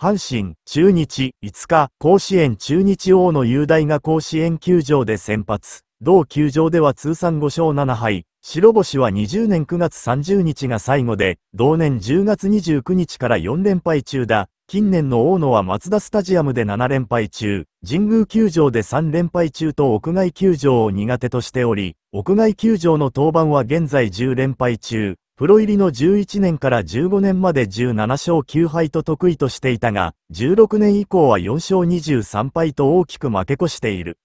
阪神、中日、5日、甲子園中日王の雄大が甲子園球場で先発。同球場では通算5勝7敗。白星は20年9月30日が最後で、同年10月29日から4連敗中だ。近年の大野はマツダスタジアムで7連敗中、神宮球場で3連敗中と屋外球場を苦手としており、屋外球場の登板は現在10連敗中、プロ入りの11年から15年まで17勝9敗と得意としていたが、16年以降は4勝23敗と大きく負け越している。